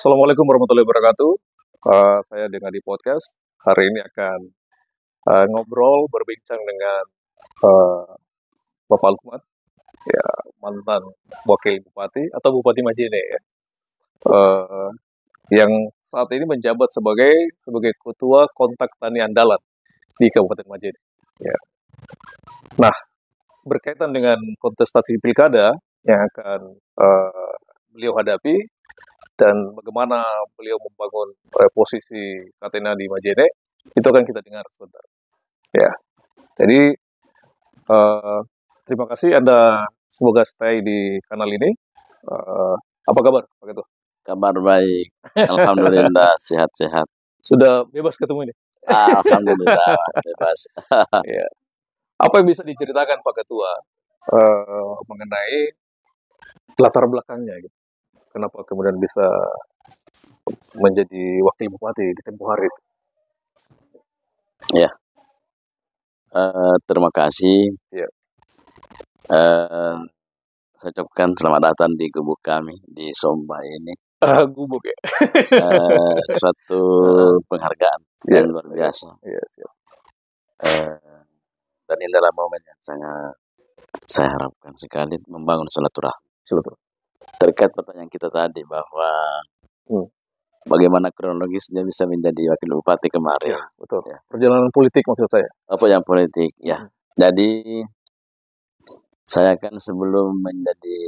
Assalamualaikum warahmatullahi wabarakatuh. Uh, saya dengan di podcast hari ini akan uh, ngobrol berbincang dengan uh, Bapak Lukman, ya mantan wakil bupati atau bupati Majene ya, uh, yang saat ini menjabat sebagai sebagai ketua kontak tani andalan di Kabupaten Majene. Ya. Nah, berkaitan dengan kontestasi pilkada yang akan uh, beliau hadapi dan bagaimana beliau membangun eh, posisi Katena di Majene, itu akan kita dengar sebentar. Ya, jadi uh, terima kasih Anda semoga stay di kanal ini. Uh, apa kabar Pak Ketua? Kabar baik, Alhamdulillah sehat-sehat. Sudah bebas ketemu ini? Alhamdulillah bebas. ya. Apa yang bisa diceritakan Pak Ketua uh, mengenai latar belakangnya? Gitu? kenapa kemudian bisa menjadi wakil bupati di tempoh hari itu? Ya, uh, terima kasih. Ya. Uh, saya ucapkan selamat datang di gubuk kami di Somba ini. Uh, gubuk ya. uh, suatu penghargaan ya. yang luar biasa. Ya, siap. Uh, dan ini adalah momen yang sangat saya harapkan sekali membangun silaturahmi. Silaturahmi terkait pertanyaan kita tadi bahwa hmm. bagaimana kronologisnya bisa menjadi wakil bupati kemarin. Ya, betul. Ya. Perjalanan politik maksud saya. Apa yang politik? Ya. Hmm. Jadi saya kan sebelum menjadi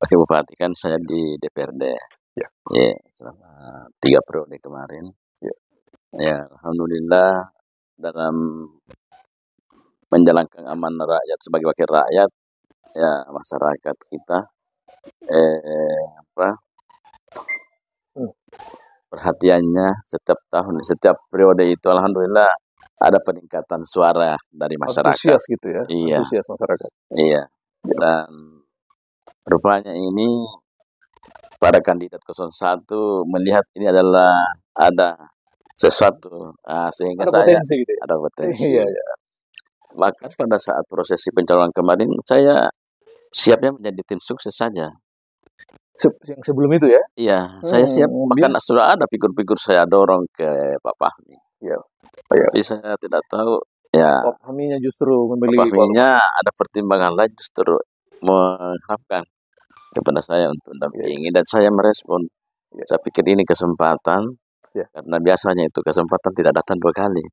wakil bupati kan saya di DPRD. Ya. Ya selama tiga periode kemarin. Ya. Ya alhamdulillah dalam menjalankan amanah rakyat sebagai wakil rakyat ya masyarakat kita eh, apa hmm. perhatiannya setiap tahun setiap periode itu alhamdulillah ada peningkatan suara dari masyarakat. Antusias gitu ya. Iya. Antusias masyarakat. Iya. Dan rupanya ini para kandidat 01 melihat ini adalah ada sesuatu nah, sehingga ada saya potensi gitu. Ya? ada potensi. Iya, iya. Bahkan pada saat prosesi pencalonan kemarin saya siapnya menjadi tim sukses saja. Se yang sebelum itu ya? Iya, hmm, saya siap. Bahkan hmm, dia... sudah ada figur-figur saya dorong ke Pak Fahmi. Iya. Oh, iya. Tapi saya tidak tahu. Ya. Pak Fahminya justru memilih. Pak Fahminya ada pertimbangan lain justru mengharapkan kepada saya untuk iya. mendampingi. dan saya merespon. Ya. Saya pikir ini kesempatan. Ya. Karena biasanya itu kesempatan tidak datang dua kali.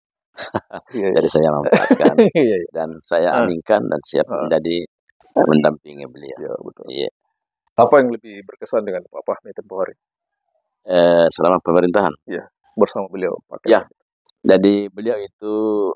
Iya, iya. Jadi saya memanfaatkan dan saya aminkan ah. dan siap ah. menjadi mendampingi beliau. Ya, betul. Iya. Apa yang lebih berkesan dengan Pak Fahmi hari? Eh, selama pemerintahan. Iya, bersama beliau. Pak ya. Jadi beliau itu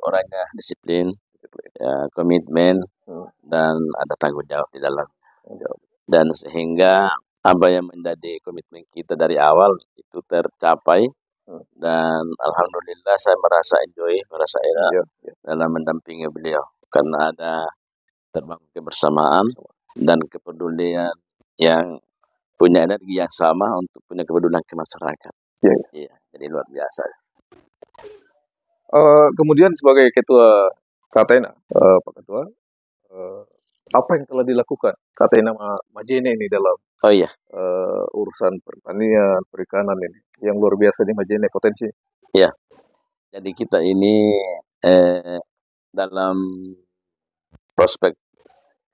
orangnya disiplin, disiplin. Ya, komitmen hmm. dan ada tanggung jawab di dalam. Jawab. Dan sehingga apa yang menjadi komitmen kita dari awal itu tercapai hmm. dan alhamdulillah saya merasa enjoy, merasa enak ya, ya. dalam mendampingi beliau karena ada terbangun kebersamaan dan kepedulian yang punya energi yang sama untuk punya kepedulian ke masyarakat. Iya, iya. iya jadi luar biasa. Uh, kemudian sebagai ketua Katena, uh, eh, Pak Ketua, uh, apa yang telah dilakukan Katena Majene ini dalam oh, iya. uh, urusan pertanian, perikanan ini, yang luar biasa di Majene potensi? Iya, jadi kita ini eh, dalam prospek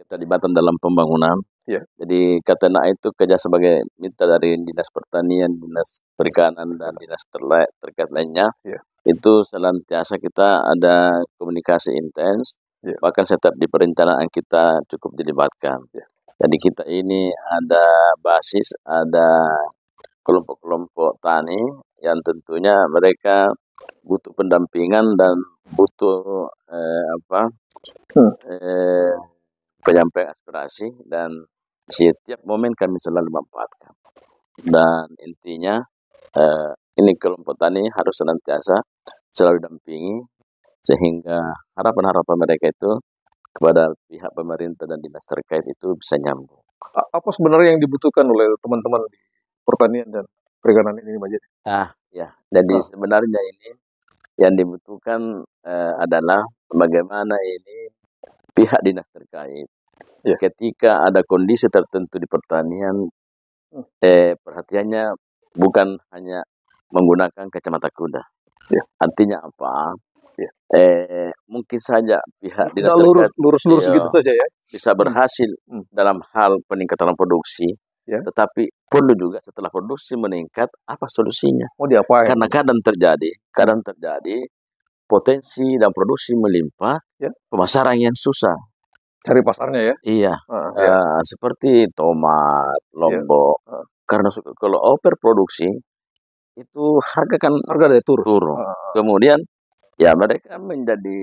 keterlibatan dalam pembangunan. Ya. Jadi Katena itu kerja sebagai mitra dari dinas pertanian, dinas perikanan dan dinas terkait terkait lainnya. Ya. Itu selantiasa kita ada komunikasi intens. Ya. Bahkan setiap di perencanaan kita cukup dilibatkan. Ya. Jadi kita ini ada basis, ada kelompok-kelompok tani yang tentunya mereka butuh pendampingan dan butuh eh, apa hmm. eh, penyampaian aspirasi dan setiap momen kami selalu memanfaatkan. Dan intinya eh, ini kelompok tani harus senantiasa selalu dampingi sehingga harapan-harapan mereka itu kepada pihak pemerintah dan dinas terkait itu bisa nyambung. Apa sebenarnya yang dibutuhkan oleh teman-teman di pertanian dan perikanan ini, Pak Ah, ya. Jadi oh. sebenarnya ini yang dibutuhkan uh, adalah bagaimana ini pihak dinas terkait yeah. ketika ada kondisi tertentu di pertanian hmm. eh, perhatiannya bukan hanya menggunakan kacamata kuda yeah. artinya apa yeah. eh, mungkin saja pihak dinas terkait lurus lurus, lurus ya gitu saja ya bisa hmm. berhasil hmm. dalam hal peningkatan produksi Ya. Tetapi perlu juga setelah produksi meningkat, apa solusinya? Oh, diapain? Karena kadang terjadi, kadang terjadi potensi dan produksi melimpah, ya. pemasaran yang susah. Cari pasarnya ya? Iya. Uh, ya. seperti tomat, iya. lombok. Ya. Uh. Karena kalau overproduksi, itu harga kan harga dari turun. Uh. Kemudian ya mereka menjadi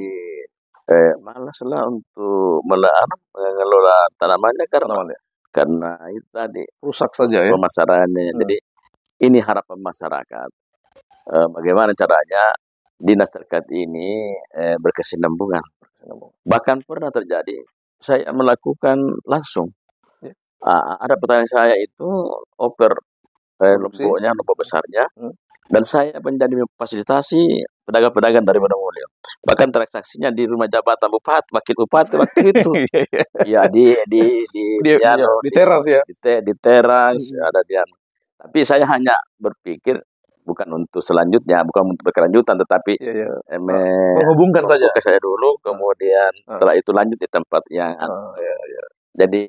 eh, malas lah untuk melaar mengelola tanamannya karena tanamannya karena itu tadi rusak saja ya pemasarannya. Hmm. Jadi ini harapan masyarakat. E, bagaimana caranya dinas terkait ini e, berkesinambungan. Bahkan pernah terjadi saya melakukan langsung. Ya. A, ah, ada pertanyaan saya itu oper eh, lomboknya, lombok besarnya, hmm. dan saya menjadi fasilitasi pedagang-pedagang dari Bandung Mulia. Bahkan transaksinya di rumah jabatan bupati, wakil bupati waktu itu. Iya, iya. iya di di di di, di, anu, iya, di, di teras ya. Di, di teras mm-hmm. ada di anu. Tapi saya hanya berpikir bukan untuk selanjutnya, bukan untuk berkelanjutan, tetapi ya, ya. menghubungkan saja. ke saya dulu, kemudian setelah itu lanjut di tempat yang. ya, ya. Jadi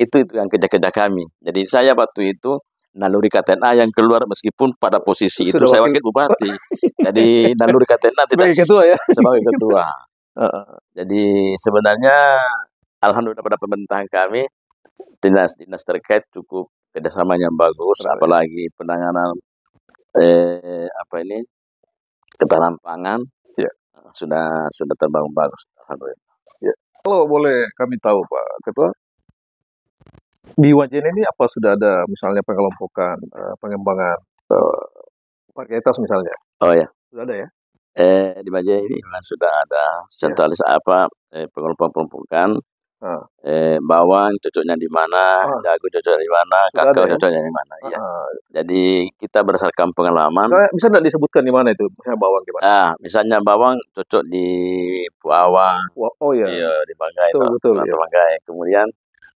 itu itu yang kerja-kerja kami. Jadi saya waktu itu naluri KTNA yang keluar meskipun pada posisi itu saya wakil bupati. Jadi naluri KTNA tidak sebagai ketua ya. Sebagai ketua. Uh, jadi sebenarnya alhamdulillah pada pemerintahan kami dinas-dinas terkait cukup kerjasamanya yang bagus, ya. apalagi penanganan eh, apa ini ketahanan pangan ya. sudah sudah terbangun bagus. Alhamdulillah. Ya. Kalau boleh kami tahu Pak Ketua, di wajen ini apa sudah ada misalnya pengelompokan, uh, pengembangan uh, eh, varietas misalnya? Oh ya. Sudah ada ya? Eh, di wajen ini iya. kan sudah ada iya. sentralis ya. apa eh, pengelompokan Ah. Eh, bawang cocoknya di mana, ah. jagung cocoknya di mana, kakao ya? cocoknya di mana. Iya. Ah. Ya. Jadi kita berdasarkan pengalaman. Misalnya, bisa tidak disebutkan di mana itu? Misalnya bawang di mana? Nah, misalnya bawang cocok di Puawang. Oh iya. Iya, di Banggai. Betul, itu, betul. Atau iya. Kemudian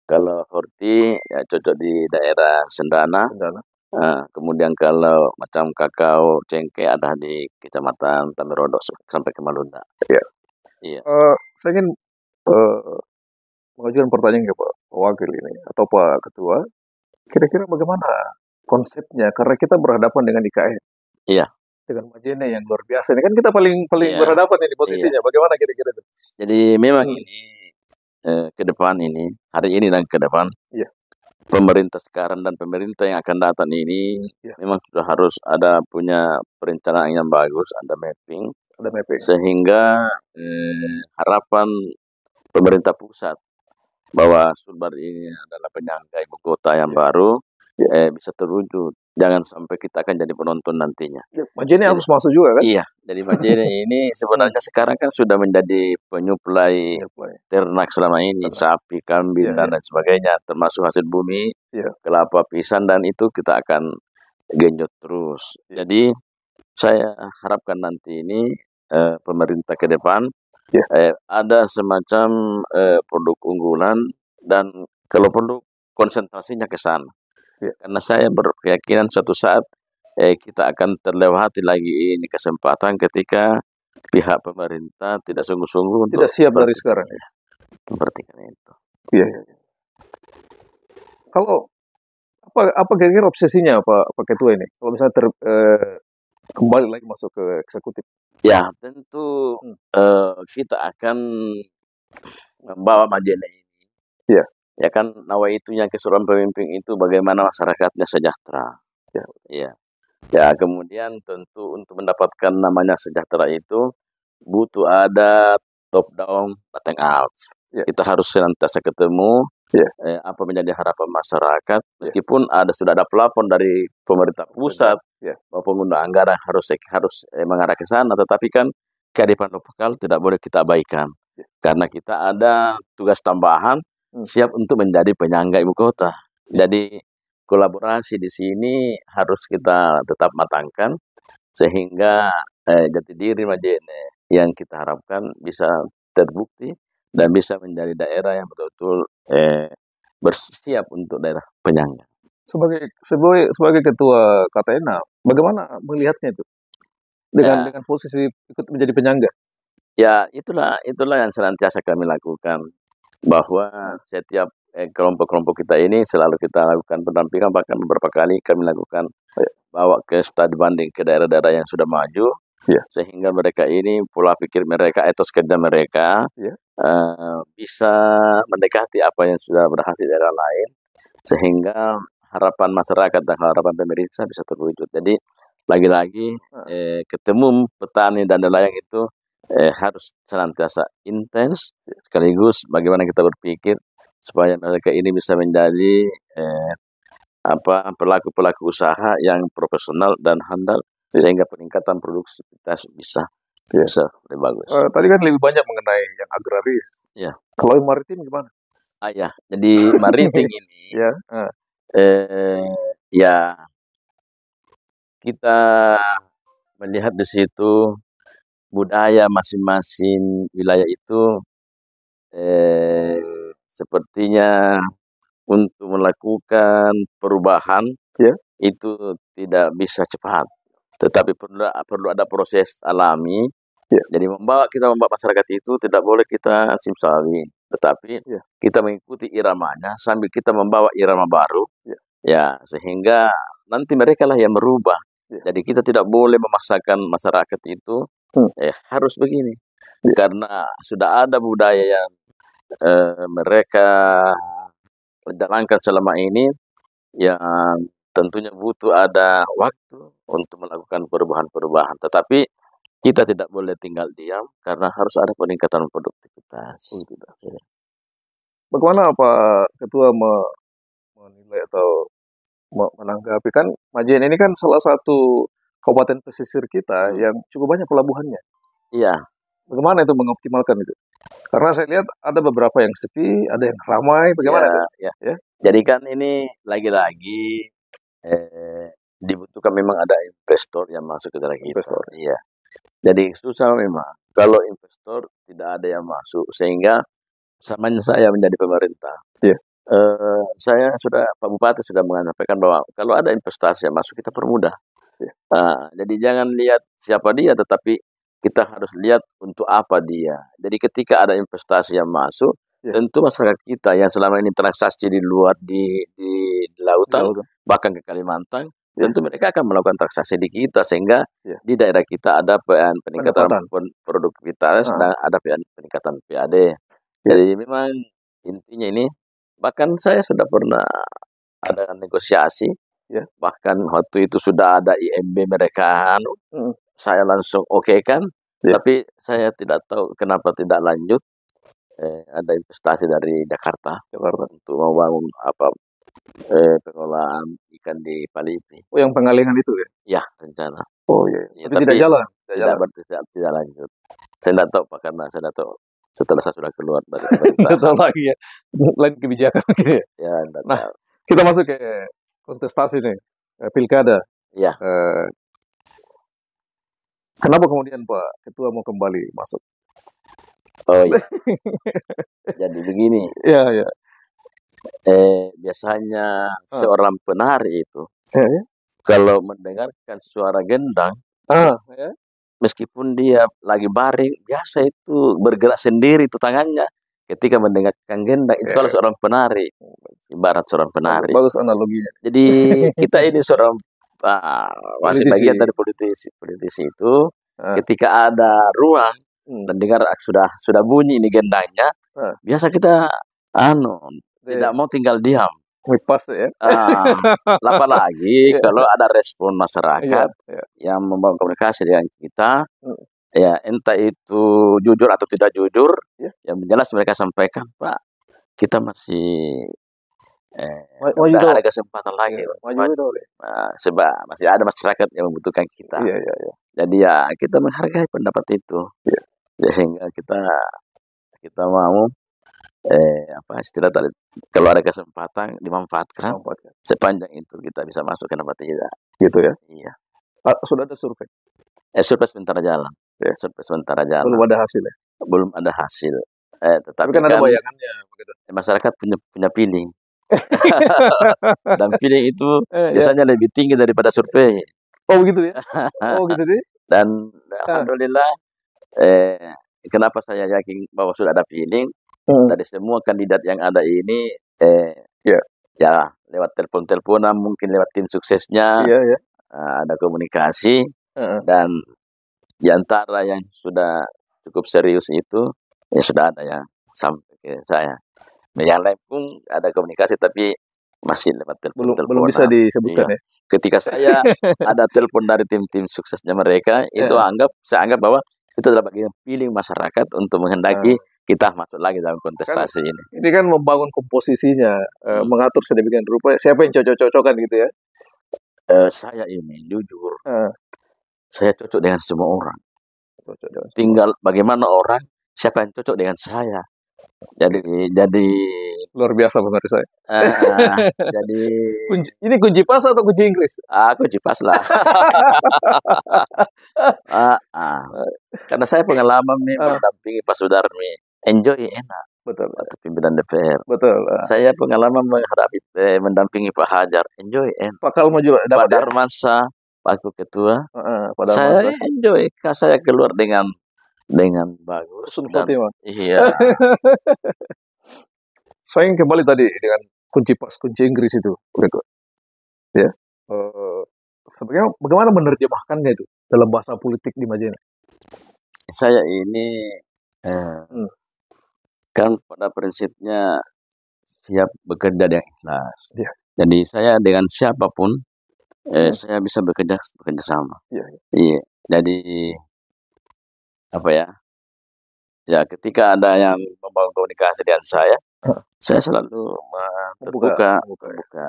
kalau horti ya cocok di daerah Sendana. Sendana. Nah, kemudian kalau macam kakao cengkeh ada di kecamatan Tamirodok sampai ke Malunda. Iya. Iya. Uh, saya ingin uh, mengajukan pertanyaan ke Pak Wakil ini atau Pak Ketua. Kira-kira bagaimana konsepnya? Karena kita berhadapan dengan IKN. Iya dengan Majene yang luar biasa ini kan kita paling paling iya. berhadapan ini posisinya iya. bagaimana kira-kira jadi memang hmm. ini eh, ke depan ini, hari ini dan ke depan, yeah. pemerintah sekarang dan pemerintah yang akan datang ini yeah. memang sudah harus ada punya perencanaan yang bagus, ada mapping, ada mapping. sehingga eh, harapan pemerintah pusat bahwa Sulbar ini adalah penyangga ibu kota yang yeah. baru yeah. Eh, bisa terwujud. Jangan sampai kita akan jadi penonton nantinya. Majene iya, harus masuk juga kan? Iya, jadi Majene ini sebenarnya sekarang kan sudah menjadi penyuplai iya, ternak selama ini, sapi, kambing ya, dan iya. lain sebagainya, termasuk hasil bumi, ya. kelapa, pisang dan itu kita akan genjot terus. Ya. Jadi saya harapkan nanti ini eh, pemerintah ke depan ya. eh, ada semacam eh, produk unggulan dan kalau perlu konsentrasinya ke sana. Ya, karena saya berkeyakinan suatu saat eh, kita akan terlewati lagi ini kesempatan ketika pihak pemerintah tidak sungguh-sungguh tidak siap dari sekarang. Ya, memperhatikan itu. Iya. Ya. Kalau apa apa kira-kira obsesinya Pak Pak Ketua ini? Kalau misalnya ter, eh, kembali lagi masuk ke eksekutif. Ya, tentu hmm. eh, kita akan membawa majelis ini. Ya ya kan nawa itu yang keseruan pemimpin itu bagaimana masyarakatnya sejahtera ya, ya ya kemudian tentu untuk mendapatkan namanya sejahtera itu butuh ada top down bottom up ya. kita harus senantiasa ketemu ya. eh, apa menjadi harapan masyarakat ya. meskipun ya. ada sudah ada pelapon dari pemerintah pusat ya. bahwa pengguna anggaran harus harus eh, mengarah ke sana tetapi kan kehidupan lokal tidak boleh kita abaikan ya. karena kita ada tugas tambahan Hmm. siap untuk menjadi penyangga ibu kota. Ya. Jadi kolaborasi di sini harus kita tetap matangkan sehingga eh, jati diri Majene yang kita harapkan bisa terbukti dan bisa menjadi daerah yang betul-betul eh, bersiap untuk daerah penyangga. Sebagai sebagai sebagai ketua KTNA, bagaimana melihatnya itu dengan ya. dengan posisi ikut menjadi penyangga? Ya itulah itulah yang senantiasa kami lakukan bahwa setiap eh, kelompok-kelompok kita ini selalu kita lakukan pendampingan bahkan beberapa kali kami lakukan eh, bawa ke studi banding ke daerah-daerah yang sudah maju yeah. sehingga mereka ini pola pikir mereka etos kerja mereka yeah. Ya. uh, bisa mendekati apa yang sudah berhasil di daerah lain sehingga harapan masyarakat dan harapan pemerintah bisa terwujud jadi lagi-lagi ah. eh, ketemu petani dan nelayan itu eh, harus senantiasa intens sekaligus bagaimana kita berpikir supaya mereka ini bisa menjadi eh, apa pelaku-pelaku usaha yang profesional dan handal iya. sehingga peningkatan produktivitas bisa iya. biasa lebih bagus. Uh, tadi kan lebih banyak mengenai yang agraris. Ya. Kalau maritim gimana? Ah ya, jadi maritim ini ya. Uh. Eh, ya kita melihat di situ budaya masing-masing wilayah itu eh, sepertinya untuk melakukan perubahan ya. itu tidak bisa cepat tetapi perlu perlu ada proses alami Ya. jadi membawa kita membawa masyarakat itu tidak boleh kita simsalabim tetapi ya. kita mengikuti iramanya sambil kita membawa irama baru Ya, ya sehingga nanti mereka lah yang merubah Iya. Jadi kita tidak boleh memaksakan masyarakat itu hmm. eh, harus begini ya. karena sudah ada budaya yang eh, mereka jalankan selama ini yang tentunya butuh ada waktu untuk melakukan perubahan-perubahan. Tetapi kita tidak boleh tinggal diam karena harus ada peningkatan produktivitas. Oh, Bagaimana Pak Ketua menilai atau menanggapi kan Majen ini kan salah satu kabupaten pesisir kita hmm. yang cukup banyak pelabuhannya. Iya. Bagaimana itu mengoptimalkan itu? Karena saya lihat ada beberapa yang sepi, ada yang ramai. Bagaimana? Ya, Ya. ya. Jadi kan ini lagi-lagi eh, dibutuhkan memang ada investor yang masuk ke dalam kita. Investor. Iya. Jadi susah memang kalau investor tidak ada yang masuk sehingga samanya saya menjadi pemerintah. Iya eh, saya sudah Pak Bupati sudah menyampaikan bahwa kalau ada investasi yang masuk kita permudah. Uh, jadi jangan lihat siapa dia, tetapi kita harus lihat untuk apa dia. Jadi ketika ada investasi yang masuk, yeah. tentu masyarakat kita yang selama ini transaksi di luar di di, lautan, yeah. bahkan ke Kalimantan, ya. tentu mereka akan melakukan transaksi di kita sehingga yeah. di daerah kita ada peningkatan produk produktivitas uh. dan ada peningkatan PAD. Yeah. Jadi memang intinya ini Bahkan saya sudah pernah ada negosiasi, ya. bahkan waktu itu sudah ada IMB mereka, anu, hmm. saya langsung oke okay kan, ya. tapi saya tidak tahu kenapa tidak lanjut. Eh, ada investasi dari Jakarta, Jakarta untuk membangun apa eh, pengelolaan ikan di Palipi. Oh, yang pengalihan itu ya? Ya, rencana. Oh iya. iya. Ya, tapi, tapi tidak jalan. Tidak, tidak, jalan. Tidak, tidak lanjut. Saya tidak tahu pak karena saya tidak tahu setelah saya sudah keluar dari pemerintah. lagi ya. Lain kebijakan gitu ya. ya nah, kita masuk ke kontestasi nih, eh, pilkada. Ya. Eh, kenapa kemudian Pak Ketua mau kembali masuk? Oh iya. Jadi begini. ya ya Eh, biasanya ah. seorang penari itu eh, ya. kalau mendengarkan suara gendang, ah, ya? meskipun dia lagi baring biasa itu bergerak sendiri itu tangannya ketika mendengarkan gendang itu iya, kalau iya. seorang penari barat seorang penari bagus analoginya jadi kita ini seorang uh, masih bagian dari politisi politisi itu uh. ketika ada ruang hmm. dan dengar ah, sudah sudah bunyi ini gendangnya uh. biasa kita anu uh. tidak mau tinggal diam Pas ya. Ah, ehm, apalagi iya. kalau ada respon masyarakat ya, ya. yang membangun komunikasi dengan kita, ya. ya entah itu jujur atau tidak jujur, ya. yang jelas mereka sampaikan, Pak, kita masih eh, why, ada kesempatan lagi, yeah, why iya. Nah, sebab masih ada masyarakat yang membutuhkan kita. Ya, ya, ya. Jadi ya kita menghargai pendapat itu, ya. ya, sehingga kita kita mau eh, apa istilah tadi kalau ada kesempatan dimanfaatkan Sampatkan. sepanjang itu kita bisa masuk kenapa tidak gitu ya iya ah, sudah ada survei eh, survei sementara jalan ya. survei sementara jalan belum ada hasil ya? belum ada hasil eh, tetapi kan, kan ada bayangannya begitu. masyarakat punya punya feeling dan feeling itu eh, iya. biasanya ya. lebih tinggi daripada survei oh begitu ya oh gitu deh dan ah. alhamdulillah eh, kenapa saya yakin bahwa sudah ada feeling Hmm. Dari semua kandidat yang ada ini, eh, yeah. ya lewat telepon-teleponan, mungkin lewat tim suksesnya, yeah, iya, ya. yeah. ada komunikasi uh -uh. dan diantara yang sudah cukup serius itu ya sudah ada ya sampai ke saya. Nah, yang lain pun ada komunikasi tapi masih lewat telepon. Belum, belum bisa disebutkan iya. ya. Ketika saya ada telepon dari tim-tim suksesnya mereka, itu yeah. anggap saya anggap bahwa itu adalah bagian pilih masyarakat untuk menghendaki kita masuk lagi dalam kontestasi kan, ini. Ini kan membangun komposisinya, eh, hmm. mengatur sedemikian rupa siapa yang cocok-cocokan gitu ya. Uh, saya ini jujur, uh. saya cocok dengan semua orang. Cocok dengan Tinggal bagaimana orang siapa yang cocok dengan saya. Jadi jadi luar biasa benar saya. Uh, jadi kunci, ini kunci pas atau kunci Inggris? Ah, uh, kunci pas lah. uh, uh. Karena saya pengalaman nih uh. mendampingi Pak Sudarmi enjoy enak betul Waktu pimpinan DPR betul ah. saya pengalaman menghadapi eh, mendampingi Pak Hajar enjoy enak Pak Kalmo juga dapat Pak ya? Darmansa Pak Ketua uh, Pak saya enjoy saya keluar dengan dengan bagus dan, iya saya ingin kembali tadi dengan kunci pas kunci Inggris itu Berikut. ya uh, sebenarnya bagaimana menerjemahkannya itu dalam bahasa politik di Majene saya ini eh, hmm kan pada prinsipnya siap bekerja dengan ikhlas. Yeah. Jadi saya dengan siapapun eh, yeah. saya bisa bekerja bekerja sama. Ya, ya. Iya. Yeah. Jadi apa ya? Ya ketika ada yang membangun komunikasi dengan saya, saya selalu terbuka, buka, ya. buka.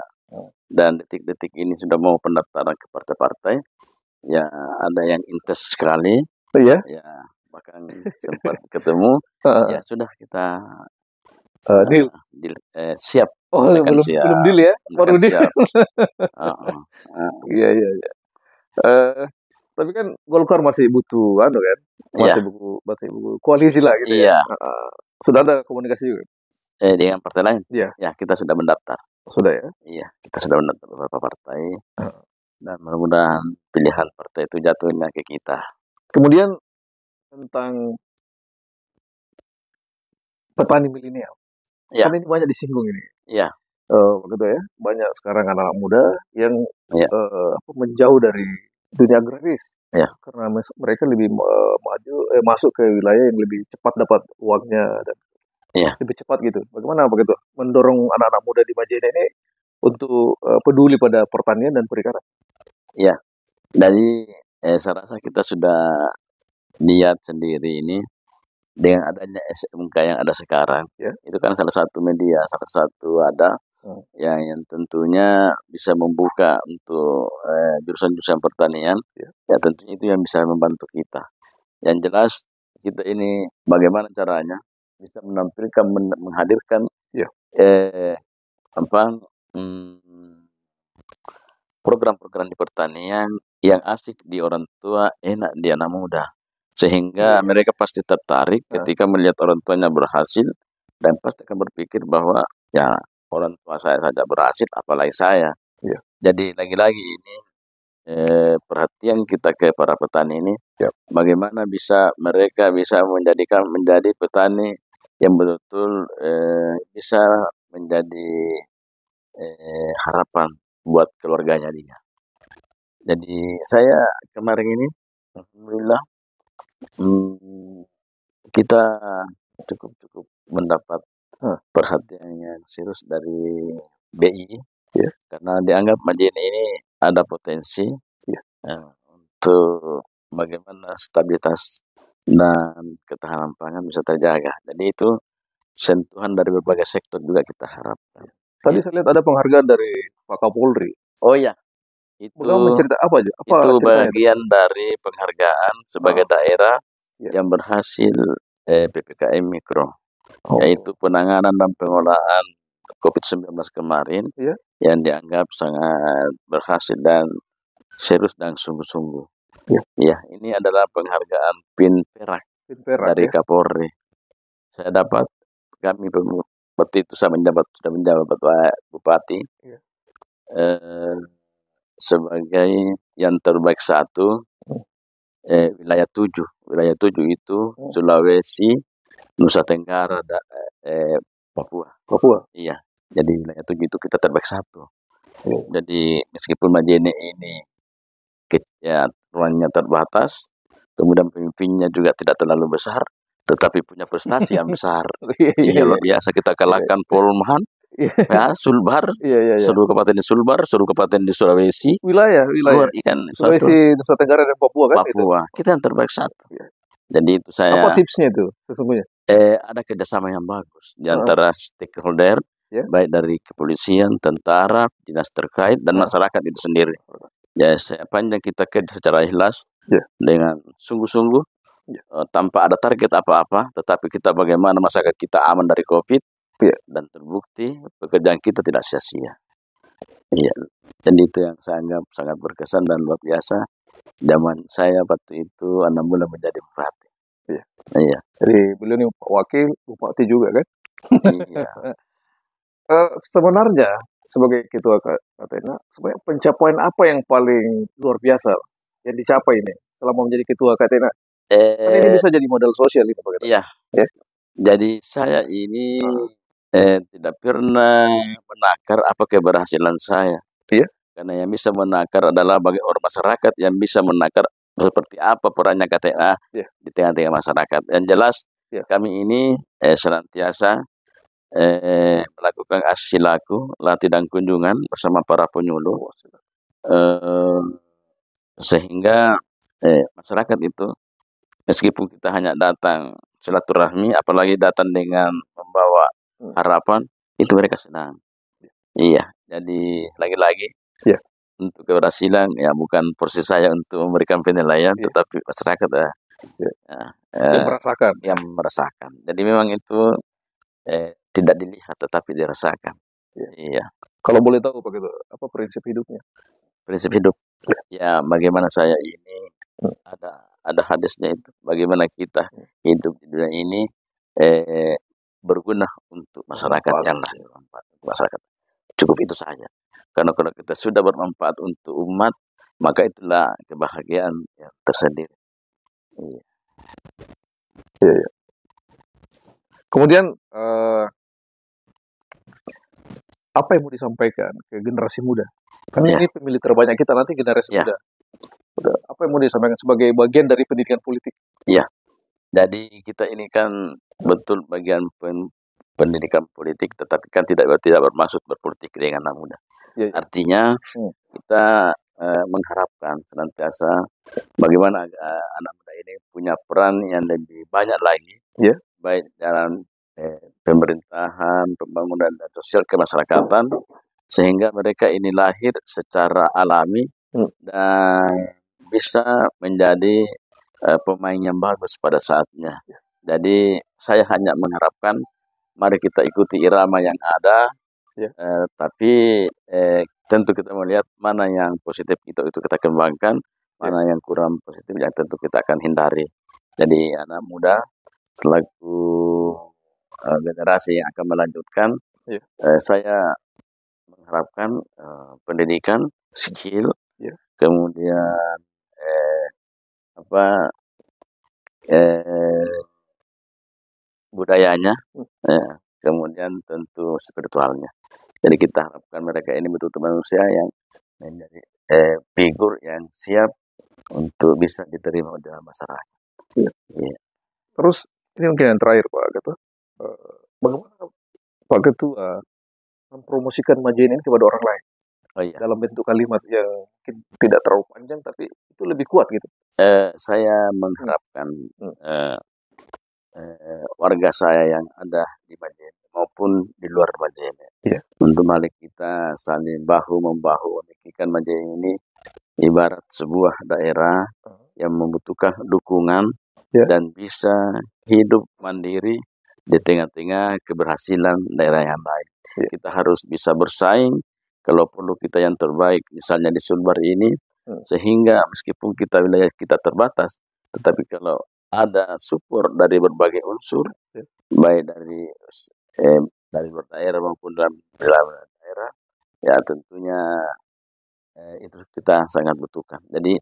Dan detik-detik ini sudah mau pendaftaran ke partai-partai. Ya ada yang intens sekali. Oh, iya? Ya merupakan sempat ketemu ya sudah kita uh, deal Deal, eh, siap oh ya, belum siap. belum deal ya baru deal iya iya iya eh, tapi kan Golkar masih butuh anu kan iya. masih yeah. buku masih buku koalisi lah gitu yeah. ya uh, sudah ada komunikasi juga eh dengan partai lain yeah. ya kita sudah mendaftar sudah ya iya kita sudah mendaftar beberapa partai uh. dan mudah-mudahan pilihan partai itu jatuhnya ke kita kemudian tentang petani milenial. Ya. Kan ini banyak disinggung ini. Iya. Uh, gitu ya. Banyak sekarang anak-anak muda yang ya. uh, apa, menjauh dari dunia agraris. Ya. Karena mereka lebih uh, maju eh, masuk ke wilayah yang lebih cepat dapat uangnya dan ya. lebih cepat gitu. Bagaimana begitu mendorong anak-anak muda di Majene ini untuk uh, peduli pada pertanian dan perikanan? Ya. dari eh, saya rasa kita sudah niat sendiri ini dengan adanya SMK yang ada sekarang yeah. itu kan salah satu media salah satu ada hmm. yang yang tentunya bisa membuka untuk jurusan eh, jurusan-jurusan pertanian yeah. ya tentunya itu yang bisa membantu kita yang jelas kita ini bagaimana caranya bisa menampilkan men menghadirkan yeah. eh, apa hmm, program-program di pertanian yang asik di orang tua enak di anak muda sehingga iya. mereka pasti tertarik iya. ketika melihat orang tuanya berhasil dan pasti akan berpikir bahwa ya orang tua saya saja berhasil apalagi saya ya. jadi lagi-lagi ini eh, perhatian kita ke para petani ini ya. bagaimana bisa mereka bisa menjadikan menjadi petani yang betul-betul eh, bisa menjadi eh, harapan buat keluarganya dia jadi saya kemarin ini alhamdulillah hmm, kita cukup cukup mendapat hmm. perhatian yang serius dari BI yeah. karena dianggap majen ini ada potensi yeah. Ya, uh, untuk bagaimana stabilitas dan ketahanan pangan bisa terjaga. Jadi itu sentuhan dari berbagai sektor juga kita harapkan. Tadi ya. saya lihat ada penghargaan dari Pak Kapolri. Oh iya, itu mencerita apa aja? Apa itu bagian itu? dari penghargaan sebagai oh. daerah yeah. yang berhasil eh, PPKM mikro, oh. yaitu penanganan dan pengolahan COVID-19 kemarin yeah. yang dianggap sangat berhasil dan serius dan sungguh-sungguh. Ya. ya, ini adalah penghargaan PIN Perak, PIN Perak dari ya. Kapolri. Saya dapat kami waktu itu saya menjabat sudah menjabat bupati. Yeah. Eh, sebagai yang terbaik satu eh, wilayah tujuh wilayah tujuh itu hmm. Sulawesi Nusa Tenggara dan eh, Papua Papua iya jadi wilayah tujuh itu kita terbaik satu iya. jadi meskipun Majene ini ke, ya ruangnya terbatas kemudian pemimpinnya juga tidak terlalu besar tetapi punya prestasi yang besar iya, iya luar iya. biasa kita kalahkan Polman ya Sulbar iya, iya, iya. seluruh kabupaten di Sulbar seluruh kabupaten di Sulawesi wilayah wilayah luar ikan iya Sulawesi Nusa Tenggara dan Papua kan Papua itu? kita yang terbaik satu ya. jadi itu saya apa tipsnya itu sesungguhnya eh ada kerjasama yang bagus di antara uh -huh. stakeholder yeah. baik dari kepolisian tentara dinas terkait dan uh iya. -huh. masyarakat itu sendiri iya. ya sepanjang kita kerja secara ikhlas yeah. dengan sungguh-sungguh Ya. tanpa ada target apa-apa, tetapi kita bagaimana masyarakat kita aman dari COVID, ya. dan terbukti pekerjaan kita tidak sia-sia. ya Dan itu yang saya anggap sangat berkesan dan luar biasa. Zaman saya waktu itu anak mula menjadi bupati. Iya. iya. Jadi beliau ini wakil bupati juga kan? Iya. uh, sebenarnya sebagai ketua Katena, sebenarnya pencapaian apa yang paling luar biasa yang dicapai ini selama menjadi ketua Katena? Kan eh, ini bisa jadi modal sosial ini Pak Iya. Ya? Jadi saya ini ah eh, tidak pernah menakar apa keberhasilan saya. Iya. Karena yang bisa menakar adalah bagi orang masyarakat yang bisa menakar seperti apa perannya KTA ah, iya. di tengah-tengah masyarakat. Yang jelas iya. kami ini eh, senantiasa eh, melakukan aksi laku, latih dan kunjungan bersama para penyuluh oh, eh, sehingga eh, masyarakat itu meskipun kita hanya datang silaturahmi, apalagi datang dengan membawa Hmm. harapan itu mereka senang iya jadi lagi-lagi yeah. untuk keberhasilan ya bukan porsi saya untuk memberikan penilaian yeah. tetapi masyarakat ya, yeah. ya, yang eh, merasakan yang merasakan jadi memang itu eh, tidak dilihat tetapi dirasakan yeah. iya kalau boleh tahu pak itu apa prinsip hidupnya prinsip hidup iya. ya bagaimana saya ini hmm. ada ada hadisnya itu bagaimana kita hmm. hidup di dunia ini eh, berguna untuk masyarakat yang lain masyarakat cukup itu saja karena kalau kita sudah bermanfaat untuk umat maka itulah kebahagiaan yang tersendiri iya. iya, iya. kemudian uh, apa yang mau disampaikan ke generasi muda karena ya. ini pemilih terbanyak kita nanti generasi ya. muda apa yang mau disampaikan sebagai bagian dari pendidikan politik? Iya. Jadi kita ini kan betul bagian pen, pendidikan politik, tetapi kan tidak tidak bermaksud berpolitik dengan anak muda. Ya, Artinya hmm. kita eh, mengharapkan senantiasa bagaimana eh, anak muda ini punya peran yang lebih banyak lagi, ya. baik dalam eh, pemerintahan, pembangunan dan sosial kemasyarakatan, sehingga mereka ini lahir secara alami hmm. dan bisa menjadi uh, pemain yang bagus pada saatnya. Jadi saya hanya mengharapkan mari kita ikuti irama yang ada. Ya. Uh, tapi uh, tentu kita melihat mana yang positif itu itu kita kembangkan, ya. mana yang kurang positif yang tentu kita akan hindari. Jadi anak muda selaku uh, generasi yang akan melanjutkan, ya. uh, saya mengharapkan uh, pendidikan, skill, ya. kemudian eh, apa eh, budayanya, ya. kemudian tentu spiritualnya. Jadi kita harapkan mereka ini betul-betul manusia yang menjadi eh, figur yang siap untuk bisa diterima dalam masyarakat. ya. Ya. Terus ini mungkin yang terakhir Pak Ketua, eh, bagaimana Pak Ketua mempromosikan majelis ini kepada orang lain? oh, iya. dalam bentuk kalimat yang tidak terlalu panjang tapi itu lebih kuat gitu. Eh, saya mengharapkan hmm. eh, eh, warga saya yang ada di Majene maupun di luar Majene yeah. untuk malik kita saling bahu membahu memikirkan Majene ini ibarat sebuah daerah hmm. yang membutuhkan dukungan yeah. dan bisa hidup mandiri di tengah-tengah keberhasilan daerah yang lain. Yeah. Kita harus bisa bersaing kalau perlu kita yang terbaik, misalnya di Sulbar ini, hmm. sehingga meskipun kita wilayah kita terbatas, tetapi kalau ada support dari berbagai unsur, hmm. baik dari eh, dari daerah maupun dalam daerah, ya tentunya eh, itu kita sangat butuhkan. Jadi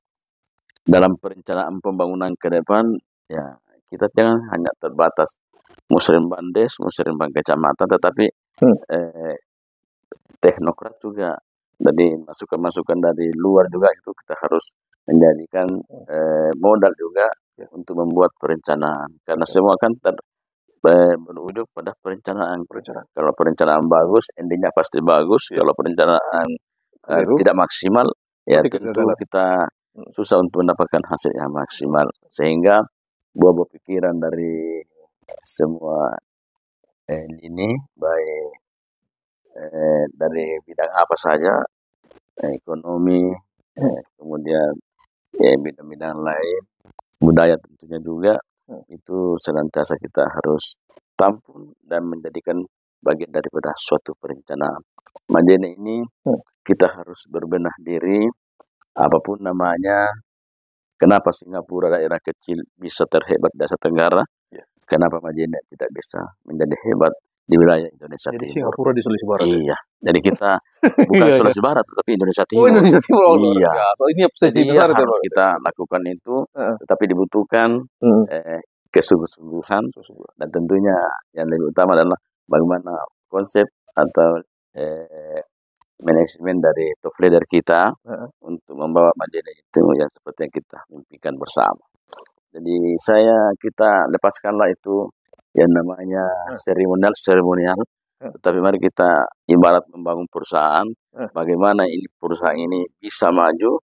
dalam perencanaan pembangunan ke depan, ya kita jangan hanya terbatas muslim bandes, muslim kecamatan, tetapi hmm. eh, teknokrat juga jadi masukan-masukan dari luar juga itu kita harus menjadikan eh, modal juga untuk membuat perencanaan karena semua kan ter, berujung eh, pada perencanaan. perencanaan kalau perencanaan bagus endingnya pasti bagus ya. kalau perencanaan eh, tidak maksimal ya tentu kita, kita hmm. susah untuk mendapatkan hasil yang maksimal sehingga buah-buah pikiran dari semua eh, ini baik Eh, dari bidang apa saja eh, ekonomi eh, kemudian ya bidang-bidang lain budaya tentunya juga itu senantiasa kita harus tampung dan menjadikan bagian daripada suatu perencanaan. Majene nah, ini hmm. kita harus berbenah diri apapun namanya. Kenapa Singapura daerah kecil bisa terhebat di Asia Tenggara? Ya. Kenapa Majene tidak bisa menjadi hebat di wilayah Indonesia Jadi Timur. Singapura di Sulawesi Barat. Ya? Iya. Jadi kita iya, bukan iya, Sulawesi Barat tapi Indonesia oh, Timur. Oh, Indonesia Timur. Oh, iya. So oh, ini obsesi Jadi besar iya, harus kita lakukan itu, uh. tetapi dibutuhkan uh. eh, kesungguh-sungguhan dan tentunya yang lebih utama adalah bagaimana konsep atau eh, manajemen dari top leader kita uh. untuk membawa Madinah itu yang seperti yang kita mimpikan bersama. Jadi saya kita lepaskanlah itu yang namanya seremonial seremonial tapi mari kita ibarat membangun perusahaan bagaimana ini perusahaan ini bisa maju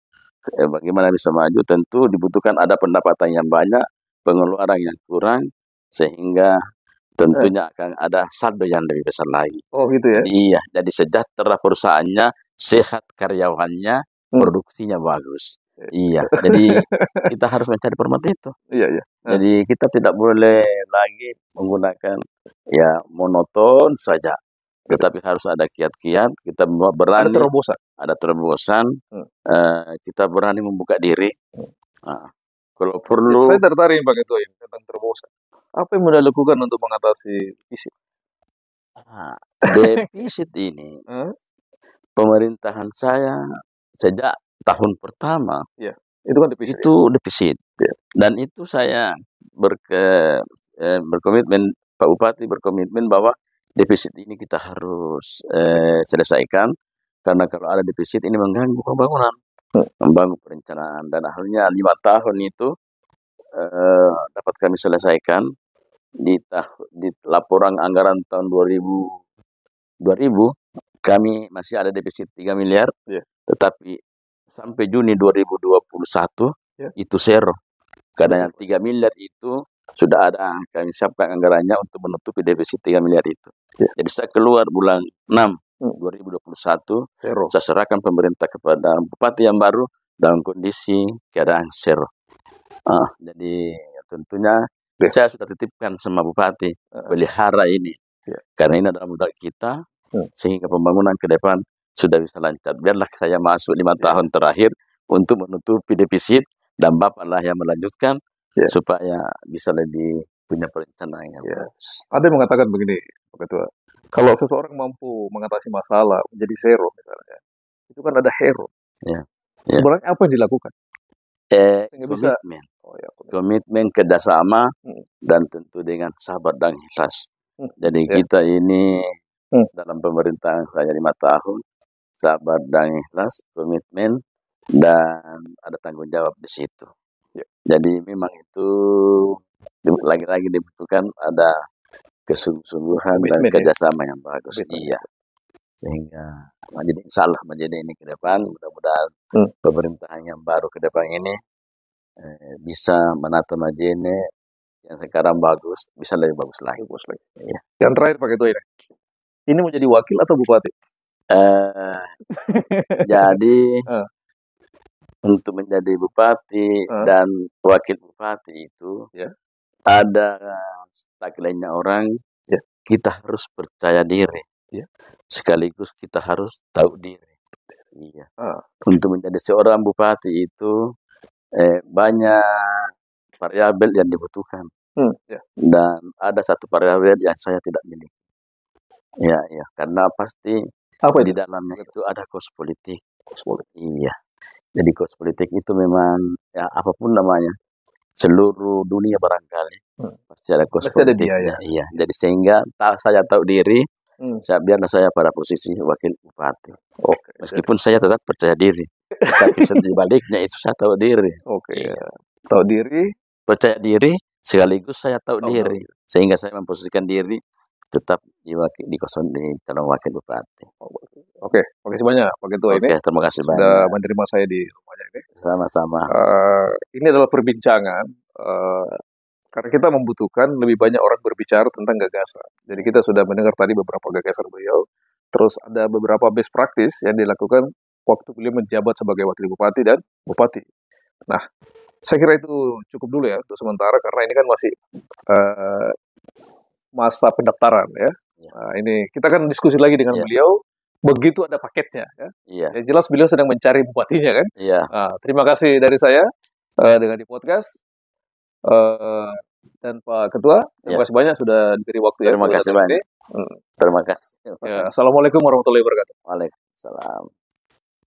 eh, bagaimana bisa maju tentu dibutuhkan ada pendapatan yang banyak pengeluaran yang kurang sehingga tentunya akan ada saldo yang lebih besar lagi. Oh gitu ya. Iya, jadi sejahtera perusahaannya, sehat karyawannya, hmm. produksinya bagus. Iya, jadi kita harus mencari format itu. Iya, iya. Nah. Jadi kita tidak boleh lagi menggunakan ya monoton saja. Tetapi harus ada kiat-kiat, kita berani. Ada terobosan. Ada terobosan, hmm. uh, kita berani membuka diri. Hmm. Nah, kalau perlu. Iya, saya tertarik Pak itu ini tentang terobosan. Apa yang mudah lakukan untuk mengatasi defisit? Nah, defisit ini, pemerintahan saya sejak tahun pertama ya, itu kan defisit ya? itu ya. defisit ya. dan itu saya berke eh, berkomitmen Pak Bupati berkomitmen bahwa defisit ini kita harus eh, selesaikan karena kalau ada defisit ini mengganggu pembangunan iya. membangun perencanaan dan akhirnya lima tahun itu eh, dapat kami selesaikan di, di laporan anggaran tahun 2000 2000 kami masih ada defisit 3 miliar yeah. tetapi sampai Juni 2021 ya. itu zero. Karena yang 3 miliar itu sudah ada kami siapkan anggarannya untuk menutupi defisit 3 miliar itu. Ya. Jadi saya keluar bulan 6 2021 hmm. zero. saya serahkan pemerintah kepada bupati yang baru dalam kondisi keadaan zero. Ah, jadi tentunya ya. saya sudah titipkan sama bupati ah. pelihara ini. Ya. Karena ini adalah modal kita hmm. sehingga pembangunan ke depan sudah bisa lancar. Biarlah saya masuk lima yeah. tahun terakhir untuk menutupi defisit dan Bapaklah yang melanjutkan yeah. supaya bisa lebih punya perencanaan yang yeah. Ada yang mengatakan begini, Pak Ketua, kalau seseorang mampu mengatasi masalah menjadi zero misalnya, itu kan ada hero. Yeah. Yeah. Sebenarnya apa yang dilakukan? Eh, komitmen. Bisa, oh, ya, komitmen. komitmen kerjasama hmm. dan tentu dengan sahabat dan ikhlas. Hmm. Jadi yeah. kita ini hmm. dalam pemerintahan saya lima tahun sabar dan ikhlas, komitmen dan ada tanggung jawab di situ. Ya. Jadi memang itu lagi-lagi dibutuhkan ada kesungguhan dan ya? kerjasama ya. yang bagus. Komitmen. Iya. Ya. Sehingga menjadi salah menjadi ini ke depan mudah-mudahan hmm. pemerintahan yang baru ke depan ini eh, bisa menata majene yang sekarang bagus bisa lebih bagus lagi. Bagus lagi. Iya. Yang terakhir pakai itu ini. Ini mau jadi wakil atau bupati? Eh, jadi uh. untuk menjadi bupati uh. dan wakil bupati itu yeah. ada tagline lainnya orang yeah. kita harus percaya diri. Yeah. Sekaligus kita harus tahu diri. Iya. Uh. Untuk menjadi seorang bupati itu eh, banyak variabel yang dibutuhkan. Hmm, yeah. Dan ada satu variabel yang saya tidak miliki. Ya, ya, karena pasti apa Di dalamnya itu ada kos politik. Kos politik. Iya. Jadi kos politik itu memang ya apapun namanya seluruh dunia barangkali hmm. pasti ada kos pasti politik. Ada ya. Iya. Jadi sehingga tak saya tahu diri hmm. saya biarlah saya pada posisi wakil bupati. Oke. Okay. Meskipun saya tetap percaya diri. Tapi sebaliknya itu saya tahu diri. Oke. Okay. Iya. Ya. Tahu diri, percaya diri sekaligus saya tahu oh, diri sehingga saya memposisikan diri tetap di, wakil, di kosong di calon wakil bupati. Oke, oke semuanya, Pak Ketua Oke, terima kasih sudah menerima saya di rumahnya ini. Sama-sama. Uh, ini adalah perbincangan uh, karena kita membutuhkan lebih banyak orang berbicara tentang gagasan. Jadi kita sudah mendengar tadi beberapa gagasan beliau. Terus ada beberapa best practice yang dilakukan waktu beliau menjabat sebagai wakil bupati dan bupati. Nah, saya kira itu cukup dulu ya untuk sementara karena ini kan masih uh, masa pendaftaran ya. Nah, ini kita akan diskusi lagi dengan ya. beliau begitu ada paketnya. Ya. Ya. ya jelas beliau sedang mencari bupatinya kan. Ya. Nah, terima kasih dari saya uh, dengan di podcast uh, dan Pak Ketua. Terima ya. kasih banyak sudah diberi waktu. Ya terima ya, kasih banyak. Hmm. Terima kasih. Ya, Assalamualaikum warahmatullahi wabarakatuh. Waalaikumsalam.